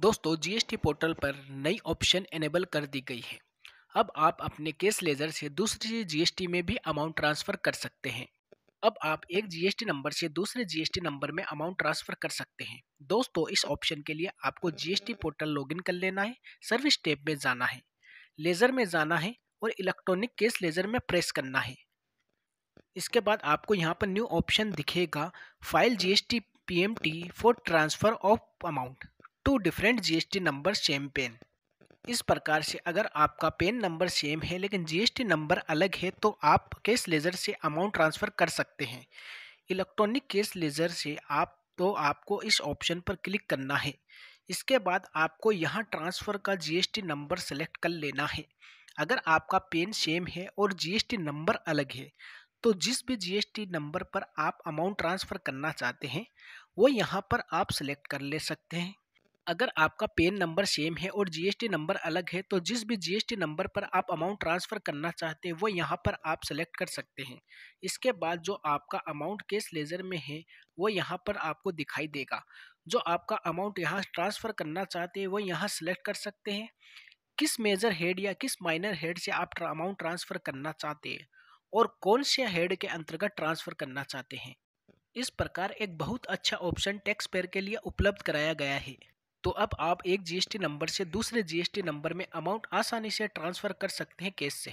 दोस्तों GST portal पर नई ऑप्शन एनेबल कर दी गई है अब आप अपने केस लेजर से दूसरे जीएसटी में भी अमाउंट ट्रांसफ़र कर सकते हैं अब आप एक जीएसटी नंबर से दूसरे जीएसटी नंबर में अमाउंट ट्रांसफ़र कर सकते हैं दोस्तों इस ऑप्शन के लिए आपको जीएसटी पोर्टल लॉगिन कर लेना है सर्विस टेप में जाना है लेज़र में जाना है और इलेक्ट्रॉनिक केस लेज़र में प्रेस करना है इसके बाद आपको यहाँ पर न्यू ऑप्शन दिखेगा file GST PMT for transfer of amount to different GST number same PAN इस प्रकार से अगर आपका पेन नंबर सेम है लेकिन जीएसटी नंबर अलग है तो आप कैश लेजर से अमाउंट ट्रांसफ़र कर सकते हैं इलेक्ट्रॉनिक कैश लेजर से आप तो आपको इस ऑप्शन पर क्लिक करना है इसके बाद आपको यहाँ ट्रांसफ़र का जीएसटी नंबर सेलेक्ट कर लेना है अगर आपका पेन सेम है और जीएसटी नंबर अलग है तो जिस भी जीएसटी नंबर पर आप अमाउंट ट्रांसफ़र करना चाहते हैं वो यहाँ पर आप सेलेक्ट कर ले सकते हैं अगर आपका पेन नंबर सेम है और जीएसटी नंबर अलग है तो जिस भी जीएसटी नंबर पर आप अमाउंट ट्रांसफ़र करना चाहते हैं वो यहाँ पर आप सेलेक्ट कर सकते हैं इसके बाद जो आपका अमाउंट केस लेजर में है वो यहाँ पर आपको दिखाई देगा जो आपका अमाउंट यहाँ ट्रांसफ़र करना चाहते हैं वो यहाँ सेलेक्ट कर सकते हैं किस मेजर हेड या किस माइनर हेड से आप अमाउंट ट्रांसफ़र करना चाहते हैं और कौन से हेड के अंतर्गत ट्रांसफ़र करना चाहते हैं इस प्रकार एक बहुत अच्छा ऑप्शन टैक्स पेयर के लिए उपलब्ध कराया गया है तो अब आप एक जीएसटी नंबर से दूसरे जीएसटी नंबर में अमाउंट आसानी से ट्रांसफ़र कर सकते हैं कैश से